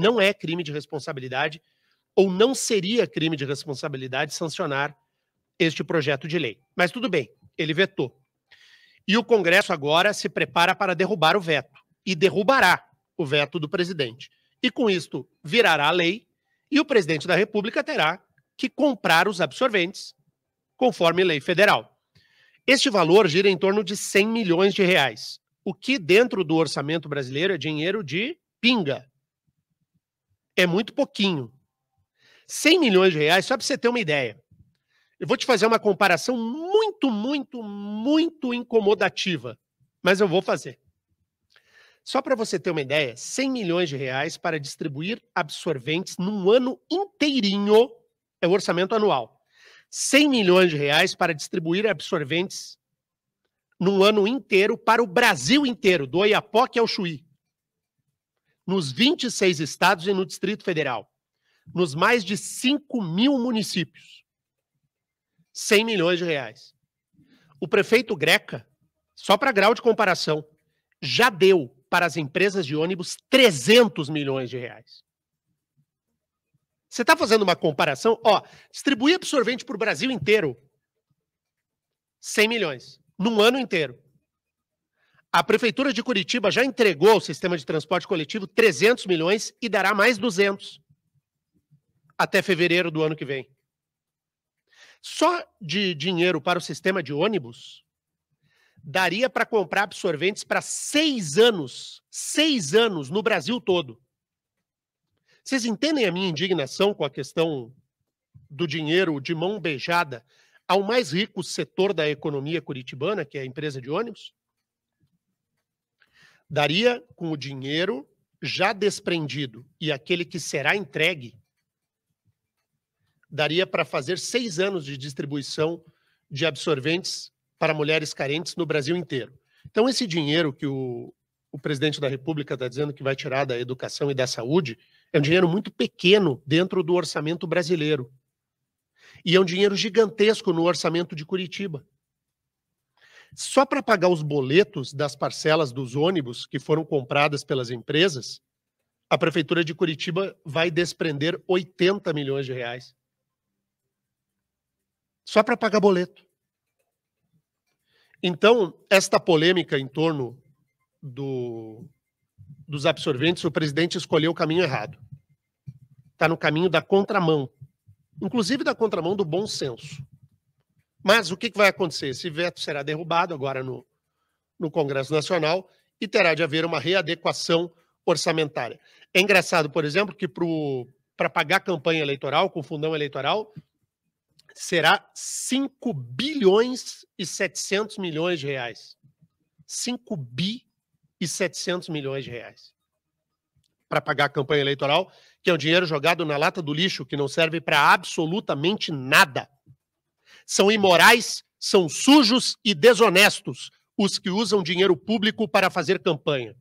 não é crime de responsabilidade ou não seria crime de responsabilidade sancionar este projeto de lei. Mas tudo bem, ele vetou. E o Congresso agora se prepara para derrubar o veto e derrubará o veto do presidente. E com isto virará a lei e o presidente da República terá que comprar os absorventes conforme lei federal. Este valor gira em torno de 100 milhões de reais, o que dentro do orçamento brasileiro é dinheiro de pinga é muito pouquinho. 100 milhões de reais, só para você ter uma ideia. Eu vou te fazer uma comparação muito, muito, muito incomodativa, mas eu vou fazer. Só para você ter uma ideia, 100 milhões de reais para distribuir absorventes num ano inteirinho é o orçamento anual. 100 milhões de reais para distribuir absorventes num ano inteiro para o Brasil inteiro, do Oiapoque ao Chuí nos 26 estados e no Distrito Federal, nos mais de 5 mil municípios. 100 milhões de reais. O prefeito Greca, só para grau de comparação, já deu para as empresas de ônibus 300 milhões de reais. Você está fazendo uma comparação? Ó, distribuir absorvente para o Brasil inteiro, 100 milhões, num ano inteiro. A Prefeitura de Curitiba já entregou ao sistema de transporte coletivo 300 milhões e dará mais 200 até fevereiro do ano que vem. Só de dinheiro para o sistema de ônibus daria para comprar absorventes para seis anos, seis anos no Brasil todo. Vocês entendem a minha indignação com a questão do dinheiro de mão beijada ao mais rico setor da economia curitibana, que é a empresa de ônibus? daria com o dinheiro já desprendido e aquele que será entregue, daria para fazer seis anos de distribuição de absorventes para mulheres carentes no Brasil inteiro. Então, esse dinheiro que o, o presidente da República está dizendo que vai tirar da educação e da saúde é um dinheiro muito pequeno dentro do orçamento brasileiro. E é um dinheiro gigantesco no orçamento de Curitiba só para pagar os boletos das parcelas dos ônibus que foram compradas pelas empresas, a Prefeitura de Curitiba vai desprender 80 milhões de reais. Só para pagar boleto. Então, esta polêmica em torno do, dos absorventes, o presidente escolheu o caminho errado. Está no caminho da contramão, inclusive da contramão do bom senso. Mas o que, vai acontecer? Esse veto será derrubado agora no, no Congresso Nacional e terá de haver uma readequação orçamentária. É engraçado, por exemplo, que para pagar campanha eleitoral, com fundão eleitoral, será 5 bilhões e 700 milhões de reais. 5 bi e 700 milhões de reais para pagar a campanha eleitoral, que é um dinheiro jogado na lata do lixo, que não serve para absolutamente nada. São imorais, são sujos e desonestos os que usam dinheiro público para fazer campanha.